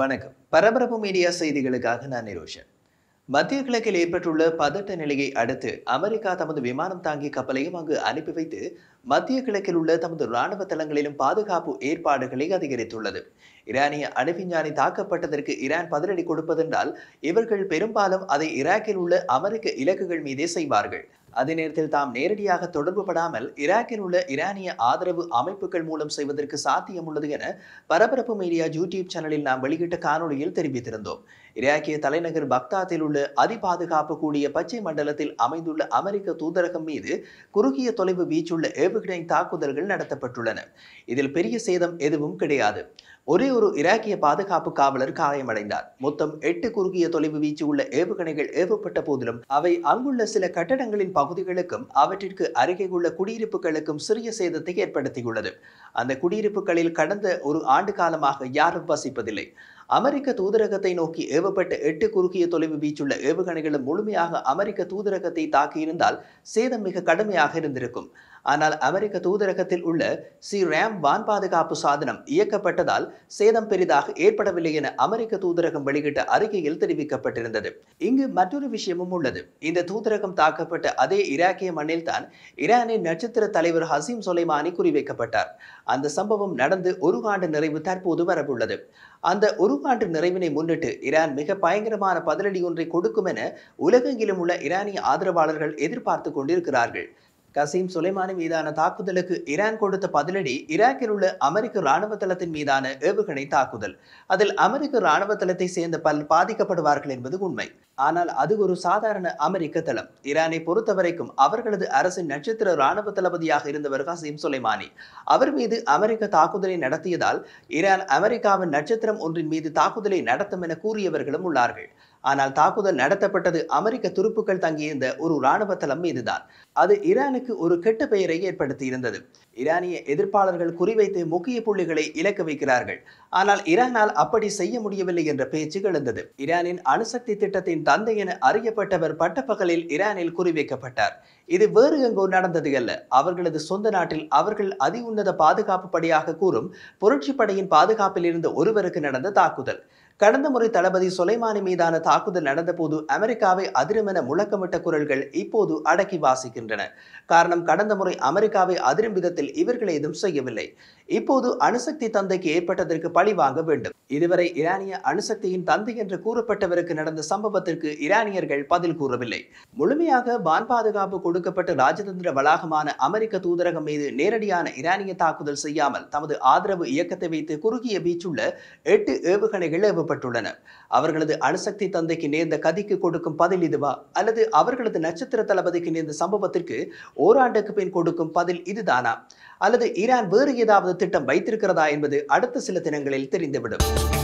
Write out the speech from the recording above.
வணக்கம் பரபரப்பு மீடியா செய்திகளுக்காக நான் நிரோஷன் மத்திய கிழக்கில் ஏற்பட்டுள்ள பதட்ட நிலையை அடுத்து அமெரிக்கா தமது விமானம் தாங்கி கப்பலையும் அங்கு அனுப்பி வைத்து மத்திய கிழக்கில் உள்ள தமது ராணுவ தளங்களிலும் பாதுகாப்பு ஏற்பாடுகளை அதிகரித்துள்ளது ஈரானிய அணுவிஞ்ஞானி தாக்கப்பட்டதற்கு ஈரான் பதிலடி கொடுப்பதென்றால் இவர்கள் பெரும்பாலும் அதை ஈராக்கில் உள்ள அமெரிக்க இலக்குகள் மீதே செய்வார்கள் அதே நேரத்தில் தாம் நேரடியாக தொடர்பு படாமல் ஈராக்கில் உள்ள ஈரானிய ஆதரவு அமைப்புகள் மூலம் செய்வதற்கு சாத்தியம் உள்ளது என பரபரப்பு மீடியா யூடியூப் சேனலில் நாம் வெளியிட்ட காணொலியில் தெரிவித்திருந்தோம் ஈராக்கிய தலைநகர் பக்தாத்தில் உள்ள அதிபாதுகாப்பு கூடிய பச்சை மண்டலத்தில் அமைந்துள்ள அமெரிக்க தூதரகம் மீது குறுகிய தொலைவு வீச்சுள்ள ஏவுகணை தாக்குதல்கள் நடத்தப்பட்டுள்ளன இதில் பெரிய சேதம் எதுவும் கிடையாது ஒரே ஒரு இராக்கிய பாதுகாப்பு காவலர் காயமடைந்தார் மொத்தம் எட்டு குறுகிய தொலைவு வீச்சு உள்ள ஏவுகணைகள் ஏவப்பட்ட போதிலும் அவை அங்குள்ள சில கட்டடங்களின் பகுதிகளுக்கும் அவற்றிற்கு அருகே உள்ள குடியிருப்புகளுக்கும் சிறிய சேதத்தை ஏற்படுத்தியுள்ளது அந்த குடியிருப்புகளில் கடந்த ஒரு ஆண்டு காலமாக யாரும் வசிப்பதில்லை அமெரிக்க தூதரகத்தை நோக்கி ஏவப்பட்ட எட்டு குறுகிய தொலைவு வீச்சுள்ள ஏவுகணைகளும் முழுமையாக அமெரிக்க தூதரகத்தை தாக்கியிருந்தால் சேதம் மிக கடுமையாக இருந்திருக்கும் ஆனால் அமெரிக்க தூதரகத்தில் உள்ள சி ரேம் வான் பாதுகாப்பு சாதனம் இயக்கப்பட்டதால் சேதம் பெரிதாக ஏற்படவில்லை என அமெரிக்க தூதரகம் வெளியிட்ட அறிக்கையில் தெரிவிக்கப்பட்டிருந்தது இங்கு மற்றொரு விஷயமும் உள்ளது இந்த தூதரகம் தாக்கப்பட்ட அதே இராக்கிய மண்ணில் தான் ஈரானின் நட்சத்திர தலைவர் ஹசீம் சொலைமானி குறிவைக்கப்பட்டார் அந்த சம்பவம் நடந்து ஒரு ஆண்டு நிறைவு தற்போது வரவுள்ளது அந்த ஒரு நூற்றாண்டு நிறைவினை முன்னிட்டு ஈரான் மிக பயங்கரமான பதிலடி ஒன்றை கொடுக்கும் என உலகெங்கிலும் உள்ள ஈரானிய ஆதரவாளர்கள் எதிர்பார்த்து கொண்டிருக்கிறார்கள் கசீம் சுலைமானி மீதான தாக்குதலுக்கு ஈரான் கொடுத்த பதிலடி ஈராக்கில் உள்ள அமெரிக்க ராணுவ தளத்தின் மீதான ஏவுகணை தாக்குதல் அதில் அமெரிக்க ராணுவ தளத்தை சேர்ந்த பல் பாதிக்கப்படுவார்கள் என்பது உண்மை ஆனால் அது ஒரு சாதாரண அமெரிக்க தளம் ஈரானை பொறுத்தவரைக்கும் அவர்களது அரசின் நட்சத்திர ராணுவ தளபதியாக இருந்தவர் கசீம் சுலைமானி அவர் மீது அமெரிக்க தாக்குதலை நடத்தியதால் ஈரான் அமெரிக்காவின் நட்சத்திரம் ஒன்றின் மீது தாக்குதலை நடத்தும் என கூறியவர்களும் உள்ளார்கள் ஆனால் தாக்குதல் நடத்தப்பட்டது அமெரிக்க துருப்புக்கள் தங்கியிருந்த ஒரு இராணுவ தளம் மீதுதான் அது ஈரானுக்கு ஒரு கெட்ட பெயரை ஏற்படுத்தியிருந்தது ஈரானிய எதிர்ப்பாளர்கள் குறிவைத்து முக்கிய புள்ளிகளை இலக்க வைக்கிறார்கள் ஆனால் ஈரானால் அப்படி செய்ய முடியவில்லை என்ற பேச்சு எழுந்தது ஈரானின் அணுசக்தி திட்டத்தின் தந்தை என அறியப்பட்டவர் பட்டப்பகலில் ஈரானில் குறிவைக்கப்பட்டார் இது வேறு எங்கோ நடந்தது அல்ல அவர்களது சொந்த நாட்டில் அவர்கள் அதி உன்னத பாதுகாப்பு படியாக கூறும் புரட்சி படையின் பாதுகாப்பில் இருந்த ஒருவருக்கு நடந்த தாக்குதல் கடந்த முறை தளபதி சுலைமானி மீதான தாக்குதல் நடந்தபோது அமெரிக்காவை அதிருமென முழக்கமிட்ட குரல்கள் இப்போது அடக்கி வாசிக்கின்றன காரணம் கடந்த முறை அமெரிக்காவை அதிரும் விதத்தில் விஷயத்தில் இவர்களை எதுவும் செய்யவில்லை இப்போது அணுசக்தி தந்தைக்கு ஏற்பட்டதற்கு பழி வாங்க வேண்டும் இதுவரை ஈரானிய அணுசக்தியின் தந்தை என்று கூறப்பட்டவருக்கு நடந்த சம்பவத்திற்கு ஈரானியர்கள் பதில் கூறவில்லை முழுமையாக வான் பாதுகாப்பு கொடுக்கப்பட்ட ராஜதந்திர வளாகமான அமெரிக்க தூதரகம் மீது நேரடியான ஈரானிய தாக்குதல் செய்யாமல் தமது ஆதரவு இயக்கத்தை வைத்து குறுகிய வீச்சுள்ள எட்டு ஏவுகணைகள் ஏவப்பட்டுள்ளன அவர்களது அணுசக்தி தந்தைக்கு நேர்ந்த கதிக்கு கொடுக்கும் பதில் இதுவா அல்லது அவர்களது நட்சத்திர தளபதிக்கு நேர்ந்த சம்பவத்திற்கு ஓராண்டுக்கு பின் கொடுக்கும் பதில் இதுதானா அல்லது ஈரான் வேறு ஏதாவது திட்டம் வைத்திருக்கிறதா என்பது அடுத்த சில தினங்களில் தெரிந்துவிடும்